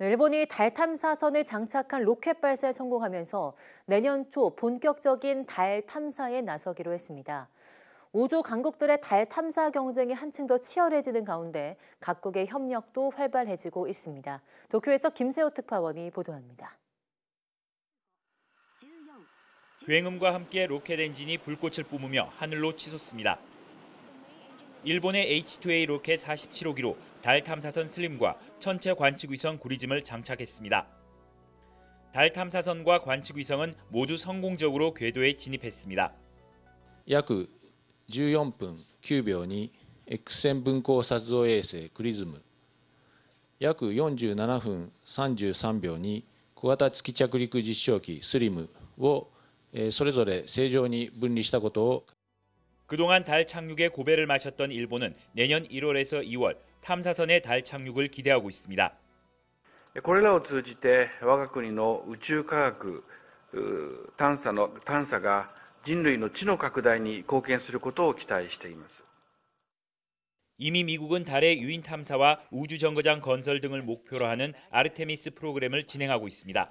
일본이 달 탐사선에 장착한 로켓 발사에 성공하면서 내년 초 본격적인 달 탐사에 나서기로 했습니다. 5조 강국들의 달 탐사 경쟁이 한층 더 치열해지는 가운데 각국의 협력도 활발해지고 있습니다. 도쿄에서 김세호 특파원이 보도합니다. 굉음과 함께 로켓 엔진이 불꽃을 뿜으며 하늘로 치솟습니다. 일본의 H-2A 로켓 47호기로 달 탐사선 슬림과 천체 관측위성 구리즘을 장착했습니다. 달 탐사선과 관측위성은 모두 성공적으로 궤도에 진입했습니다. 약 14분 9秒に X-線 분光撮影衛星 クリズム약 47분 33秒に 小型月着陸実証機スリムをそれぞれ正常に分離したことを 그동안 달착륙에 고배를 마셨던 일본은 내년 1월에서 2월 탐사선의 달 착륙을 기대하고 있습니다. これらを通じて我が国の宇宙科学探査の探査が人類貢献することを期待しています 예, 어, 이미 미국은 달의 유인 탐사와 우주 정거장 건설 등을 목표로 하는 아르테미스 프로그램을 진행하고 있습니다.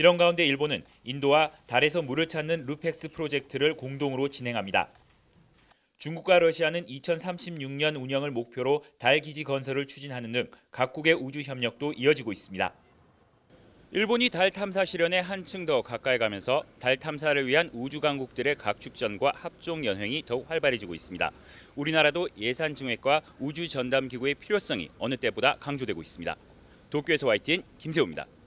이런 가운데 일본은 인도와 달에서 물을 찾는 루펙스 프로젝트를 공동으로 진행합니다. 중국과 러시아는 2036년 운영을 목표로 달 기지 건설을 추진하는 등 각국의 우주 협력도 이어지고 있습니다. 일본이 달 탐사 실현에 한층 더 가까이 가면서 달 탐사를 위한 우주 강국들의 각축전과 합종 연행이 더욱 활발해지고 있습니다. 우리나라도 예산 증액과 우주 전담 기구의 필요성이 어느 때보다 강조되고 있습니다. 도쿄에서 YTN 김세호입니다.